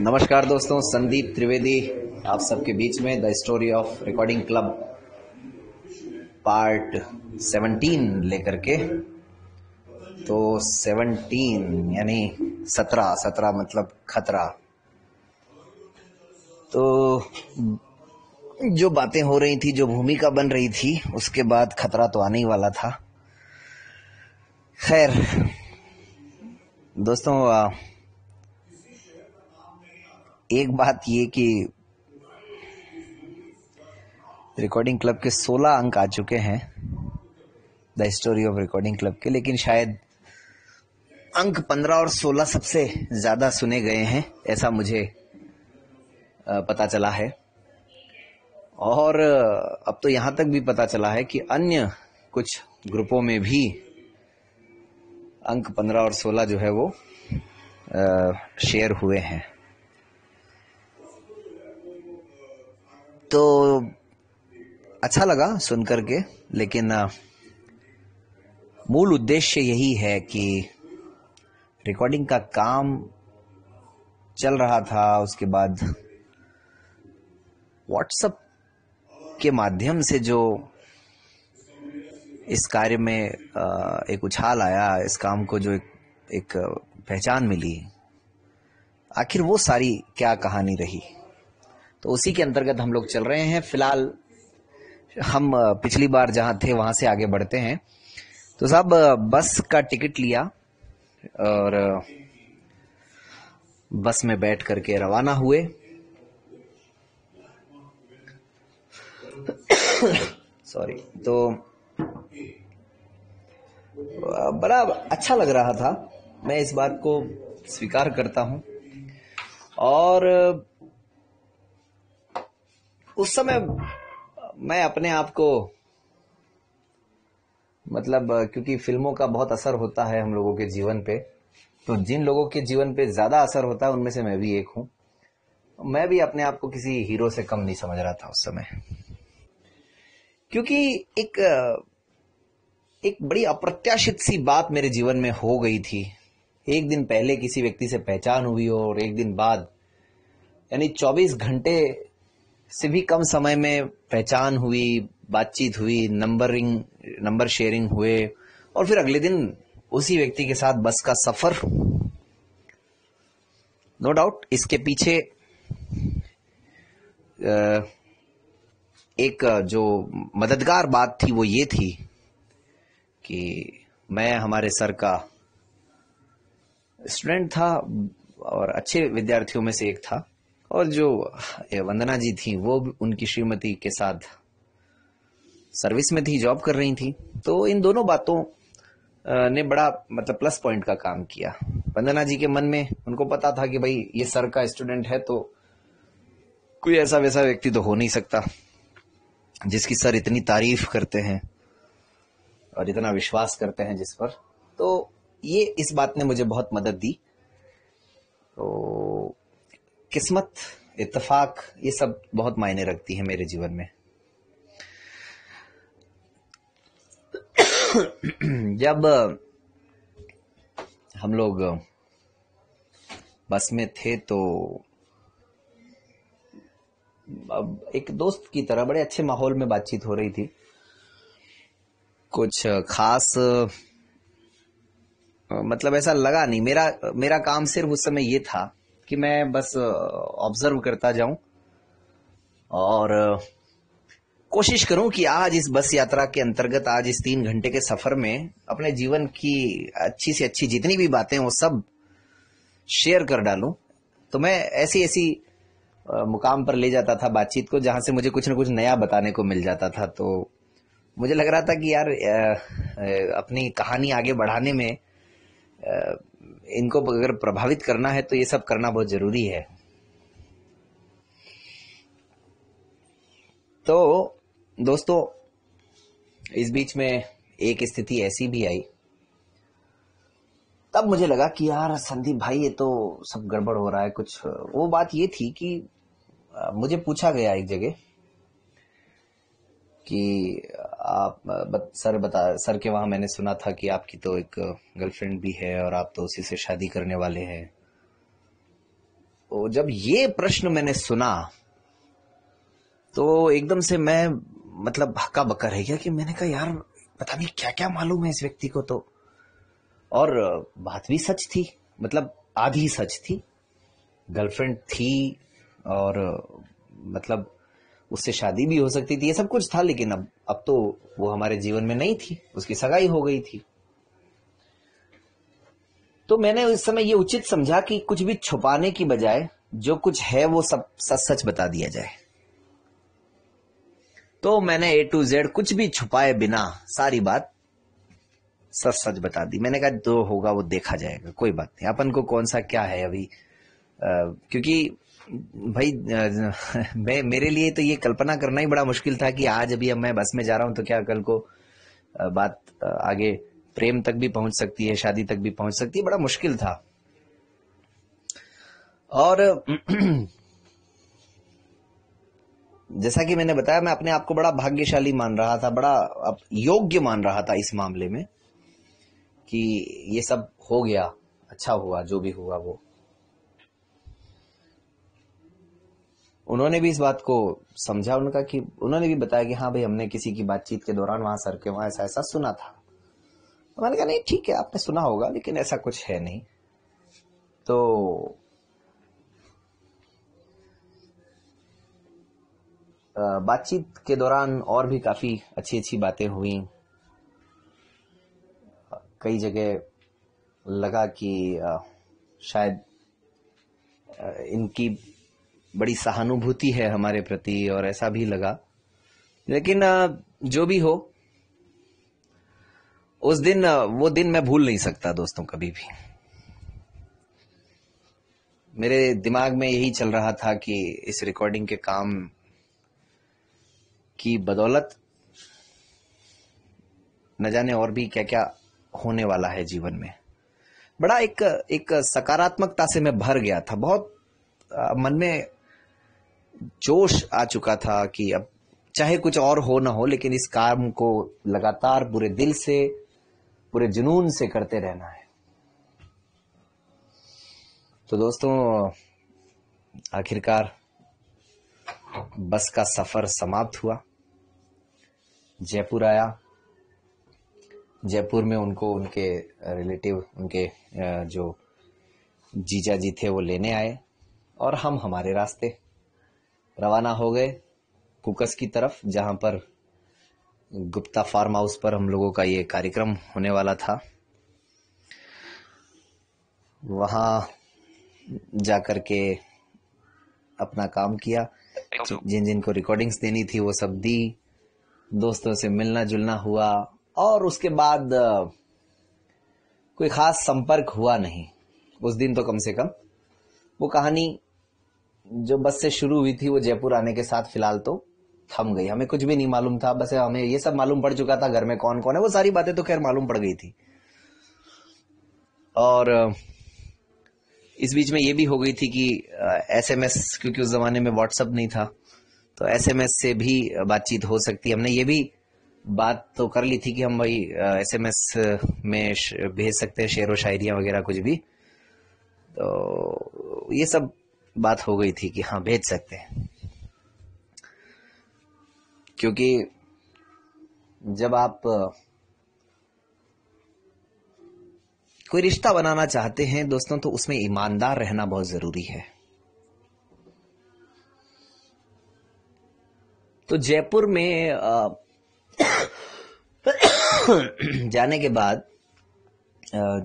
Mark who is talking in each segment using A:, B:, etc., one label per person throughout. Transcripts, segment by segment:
A: नमस्कार दोस्तों संदीप त्रिवेदी आप सबके बीच में the story of recording club part 17 लेकर के तो 17 यानी 17 17 मतलब खतरा तो जो बातें हो रही थी जो भूमिका बन रही थी उसके बाद खतरा तो आने ही वाला था खैर दोस्तों एक बात ये कि रिकॉर्डिंग क्लब के 16 अंक आ चुके हैं the story of recording club के लेकिन शायद अंक 15 और 16 सबसे ज़्यादा सुने गए हैं ऐसा मुझे पता चला है और अब तो यहां तक भी पता चला है कि अन्य कुछ ग्रुपों में भी अंक 15 और 16 जो है वो शेयर हुए हैं तो अच्छा लगा सुन कर के लेकिन मूल उद्देश्य यही है कि रिकॉर्डिंग का काम चल रहा था उसके बाद व्हाट्सअप के माध्यम से जो इस कार्य में एक उछाल आया इस काम को जो एक, एक पहचान मिली आखिर वो सारी क्या कहानी रही तो उसी के अंतर्गत हम लोग चल रहे हैं फिलहाल हम पिछली बार जहां थे वहां से आगे बढ़ते हैं तो साहब बस का टिकट लिया और बस में बैठ करके रवाना हुए सॉरी तो बड़ा अच्छा लग रहा था मैं इस बात को स्वीकार करता हूं और उस समय मैं अपने आप को मतलब क्योंकि फिल्मों का बहुत असर होता है हम लोगों के जीवन पे तो जिन लोगों के जीवन पे ज्यादा असर होता है उनमें से मैं भी एक हूं मैं भी अपने आप को किसी हीरो से कम नहीं समझ रहा था उस समय क्योंकि एक एक बड़ी अप्रत्याशित सी बात मेरे जीवन में हो गई थी एक दिन पहले किसी व्यक्ति से पहचान हुई और एक दिन बाद यानी 24 घंटे से भी कम समय में पहचान हुई बातचीत हुई नंबरिंग नंबर शेयरिंग हुए और फिर अगले दिन उसी व्यक्ति के साथ बस का सफर नो डाउट इसके पीछे एक जो मददगार बात थी वो ये थी कि मैं हमारे सर का स्टूडेंट था और अच्छे विद्यार्थियों में से एक था और जो वंदना जी थी वो उनकी श्रीमती के साथ सर्विस में थी जॉब कर रही थी तो इन दोनों बातों ने बड़ा मतलब प्लस पॉइंट का काम किया वंदना जी के मन में उनको पता था कि भाई ये सर का स्टूडेंट है तो कोई ऐसा वैसा व्यक्ति तो हो नहीं सकता जिसकी सर इतनी तारीफ करते हैं और इतना विश्वास करते हैं जिस पर तो ये इस बात ने मुझे बहुत मदद दी तो किस्मत इतफाक ये सब बहुत मायने रखती है मेरे जीवन में जब हम लोग बस में थे तो अब एक दोस्त की तरह बड़े अच्छे माहौल में बातचीत हो रही थी कुछ खास मतलब ऐसा लगा नहीं मेरा मेरा काम सिर्फ उस समय ये था कि मैं बस ऑब्जर्व करता जाऊं और कोशिश करूं कि आज इस बस यात्रा के अंतर्गत आज इस तीन घंटे के सफर में अपने जीवन की अच्छी से अच्छी जितनी भी बातें वो सब शेयर कर डालूं तो मैं ऐसी ऐसी मुकाम पर ले जाता था बातचीत को जहां से मुझे कुछ ना कुछ नया बताने को मिल जाता था तो मुझे लग रहा था कि यार अपनी कहानी आगे बढ़ाने में इनको अगर प्रभावित करना है तो ये सब करना बहुत जरूरी है तो दोस्तों इस बीच में एक स्थिति ऐसी भी आई तब मुझे लगा कि यार संदीप भाई ये तो सब गड़बड़ हो रहा है कुछ वो बात ये थी कि मुझे पूछा गया एक जगह कि आप बत, सर बता सर के वहां मैंने सुना था कि आपकी तो एक गर्लफ्रेंड भी है और आप तो उसी से शादी करने वाले हैं तो जब ये प्रश्न मैंने सुना तो एकदम से मैं मतलब हक्का बक्का रह गया कि मैंने कहा यार पता नहीं क्या क्या मालूम है इस व्यक्ति को तो और बात भी सच थी मतलब आधी सच थी गर्लफ्रेंड थी और मतलब उससे शादी भी हो सकती थी ये सब कुछ था लेकिन अब अब तो वो हमारे जीवन में नहीं थी उसकी सगाई हो गई थी तो मैंने उस समय ये उचित समझा कि कुछ भी छुपाने की बजाय जो कुछ है वो सब सच सच बता दिया जाए तो मैंने ए टू जेड कुछ भी छुपाए बिना सारी बात सच सच बता दी मैंने कहा जो होगा वो देखा जाएगा कोई बात नहीं अपन को कौन सा क्या है अभी आ, क्योंकि भाई मैं मेरे लिए तो ये कल्पना करना ही बड़ा मुश्किल था कि आज अभी अब मैं बस में जा रहा हूँ तो क्या कल को बात आगे प्रेम तक भी पहुंच सकती है शादी तक भी पहुंच सकती है बड़ा मुश्किल था और जैसा कि मैंने बताया मैं अपने आप को बड़ा भाग्यशाली मान रहा था बड़ा योग्य मान रहा था इस मामले में कि ये सब हो गया अच्छा हुआ जो भी हुआ वो उन्होंने भी इस बात को समझा उनका कि उन्होंने भी बताया कि हाँ भाई हमने किसी की बातचीत के दौरान वहां सर के वहां ऐसा ऐसा सुना था तो मैंने कहा नहीं ठीक है आपने सुना होगा लेकिन ऐसा कुछ है नहीं तो बातचीत के दौरान और भी काफी अच्छी अच्छी बातें हुई कई जगह लगा कि शायद इनकी बड़ी सहानुभूति है हमारे प्रति और ऐसा भी लगा लेकिन जो भी हो उस दिन वो दिन मैं भूल नहीं सकता दोस्तों कभी भी मेरे दिमाग में यही चल रहा था कि इस रिकॉर्डिंग के काम की बदौलत न जाने और भी क्या क्या होने वाला है जीवन में बड़ा एक एक सकारात्मकता से मैं भर गया था बहुत मन में जोश आ चुका था कि अब चाहे कुछ और हो ना हो लेकिन इस काम को लगातार पूरे दिल से पूरे जुनून से करते रहना है तो दोस्तों आखिरकार बस का सफर समाप्त हुआ जयपुर आया जयपुर में उनको उनके रिलेटिव उनके जो जीजा जी थे वो लेने आए और हम हमारे रास्ते रवाना हो गए कुकस की तरफ जहाँ पर गुप्ता फार्म हाउस पर हम लोगों का ये कार्यक्रम होने वाला था वहाँ जा कर के अपना काम किया तो जिन जिन को रिकॉर्डिंग्स देनी थी वो सब दी दोस्तों से मिलना जुलना हुआ और उसके बाद कोई खास संपर्क हुआ नहीं उस दिन तो कम से कम वो कहानी जो बस से शुरू हुई थी वो जयपुर आने के साथ फिलहाल तो थम गई हमें कुछ भी नहीं मालूम था बस हमें ये सब मालूम पड़ चुका था घर में कौन कौन है वो सारी बातें तो खैर मालूम पड़ गई थी और इस बीच में ये भी हो गई थी कि एसएमएस क्योंकि उस जमाने में व्हाट्सअप नहीं था तो एसएमएस से भी बातचीत हो सकती हमने ये भी बात तो कर ली थी कि हम भाई एसएमएस में भेज सकते हैं शेर व शायरिया वगैरह कुछ भी तो ये सब बात हो गई थी कि हाँ भेज सकते हैं क्योंकि जब आप कोई रिश्ता बनाना चाहते हैं दोस्तों तो उसमें ईमानदार रहना बहुत जरूरी है तो जयपुर में जाने के बाद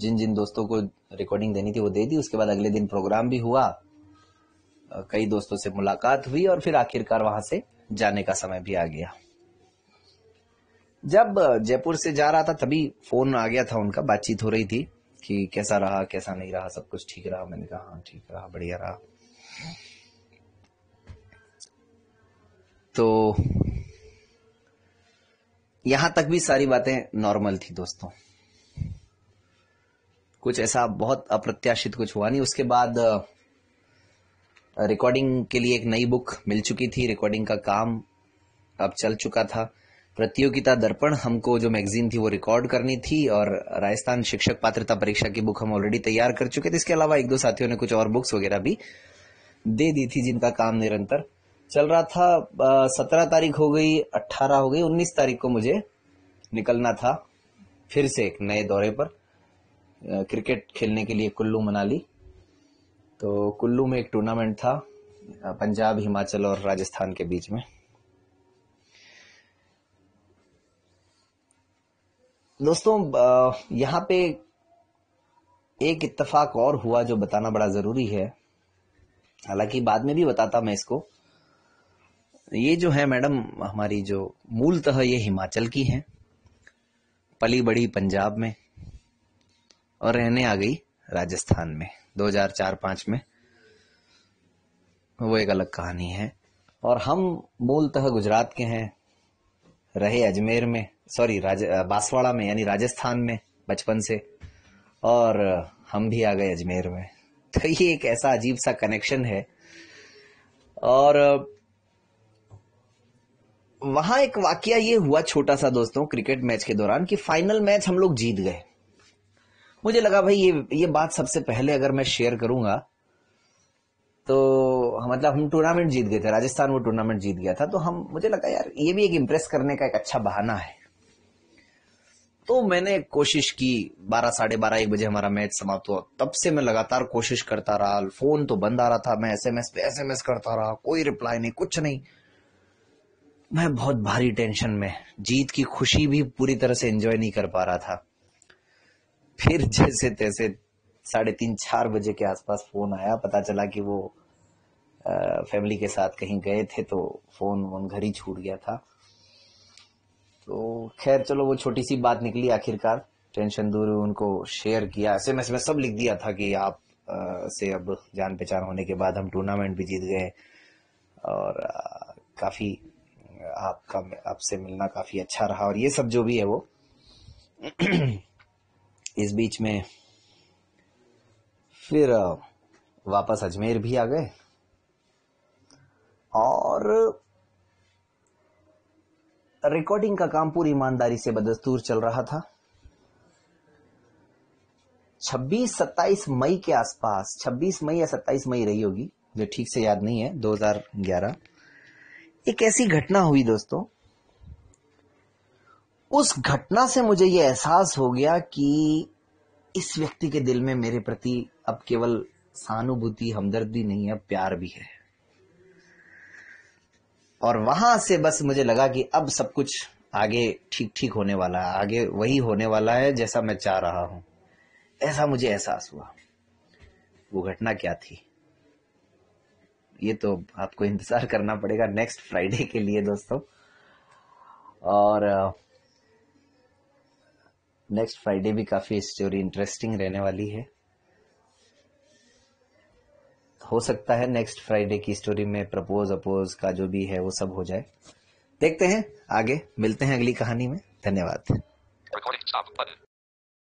A: जिन जिन दोस्तों को रिकॉर्डिंग देनी थी वो दे दी उसके बाद अगले दिन प्रोग्राम भी हुआ कई दोस्तों से मुलाकात हुई और फिर आखिरकार वहां से जाने का समय भी आ गया जब जयपुर से जा रहा था तभी फोन आ गया था उनका बातचीत हो रही थी कि कैसा रहा कैसा नहीं रहा सब कुछ ठीक रहा मैंने कहा हाँ ठीक रहा बढ़िया रहा तो यहां तक भी सारी बातें नॉर्मल थी दोस्तों कुछ ऐसा बहुत अप्रत्याशित कुछ हुआ नहीं उसके बाद रिकॉर्डिंग के लिए एक नई बुक मिल चुकी थी रिकॉर्डिंग का काम अब चल चुका था प्रतियोगिता दर्पण हमको जो मैगजीन थी वो रिकॉर्ड करनी थी और राजस्थान शिक्षक पात्रता परीक्षा की बुक हम ऑलरेडी तैयार कर चुके थे इसके अलावा एक दो साथियों ने कुछ और बुक्स वगैरह भी दे दी थी जिनका काम निरंतर चल रहा था सत्रह तारीख हो गई अट्ठारह हो गई उन्नीस तारीख को मुझे निकलना था फिर से एक नए दौरे पर क्रिकेट खेलने के लिए कुल्लू मनाली तो कुल्लू में एक टूर्नामेंट था पंजाब हिमाचल और राजस्थान के बीच में दोस्तों यहाँ पे एक इत्तेफाक और हुआ जो बताना बड़ा ज़रूरी है हालांकि बाद में भी बताता मैं इसको ये जो है मैडम हमारी जो मूलतः ये हिमाचल की है पली बड़ी पंजाब में और रहने आ गई राजस्थान में 2004-5 में वो एक अलग कहानी है और हम मूलतः गुजरात के हैं रहे अजमेर में सॉरी राज बांसवाड़ा में यानी राजस्थान में बचपन से और हम भी आ गए अजमेर में तो ये एक ऐसा अजीब सा कनेक्शन है और वहां एक वाक्य ये हुआ छोटा सा दोस्तों क्रिकेट मैच के दौरान कि फाइनल मैच हम लोग जीत गए मुझे लगा भाई ये ये बात सबसे पहले अगर मैं शेयर करूंगा तो मतलब हम टूर्नामेंट जीत गए थे राजस्थान वो टूर्नामेंट जीत गया था तो हम मुझे लगा यार ये भी एक इम्प्रेस करने का एक अच्छा बहाना है तो मैंने कोशिश की बारह साढ़े बारह एक बजे हमारा मैच समाप्त हुआ तब से मैं लगातार कोशिश करता रहा फोन तो बंद आ रहा था मैं एसएमएस पे एसएमएस करता रहा कोई रिप्लाई नहीं कुछ नहीं मैं बहुत भारी टेंशन में जीत की खुशी भी पूरी तरह से एंजॉय नहीं कर पा रहा था फिर जैसे तैसे साढ़े तीन चार बजे के आसपास फोन आया पता चला कि वो आ, फैमिली के साथ कहीं गए थे तो फोन वोन घर ही छूट गया था तो खैर चलो वो छोटी सी बात निकली आखिरकार टेंशन दूर उनको शेयर किया ऐसे में सब लिख दिया था कि आप आ, से अब जान पहचान होने के बाद हम टूर्नामेंट भी जीत गए और आ, काफी आपका आपसे मिलना काफी अच्छा रहा और ये सब जो भी है वो इस बीच में फिर वापस अजमेर भी आ गए और रिकॉर्डिंग का काम पूरी ईमानदारी से बदस्तूर चल रहा था 26-27 मई के आसपास 26 मई या 27 मई रही होगी जो ठीक से याद नहीं है 2011 एक ऐसी घटना हुई दोस्तों उस घटना से मुझे ये एहसास हो गया कि इस व्यक्ति के दिल में मेरे प्रति अब केवल सहानुभूति हमदर्दी नहीं है प्यार भी है और वहां से बस मुझे लगा कि अब सब कुछ आगे ठीक ठीक होने वाला है आगे वही होने वाला है जैसा मैं चाह रहा हूं ऐसा मुझे एहसास हुआ वो घटना क्या थी ये तो आपको इंतजार करना पड़ेगा नेक्स्ट फ्राइडे के लिए दोस्तों और नेक्स्ट फ्राइडे भी काफ़ी स्टोरी इंटरेस्टिंग रहने वाली है हो सकता है नेक्स्ट फ्राइडे की स्टोरी में प्रपोज अपोज का जो भी है वो सब हो जाए देखते हैं आगे मिलते हैं अगली कहानी में धन्यवाद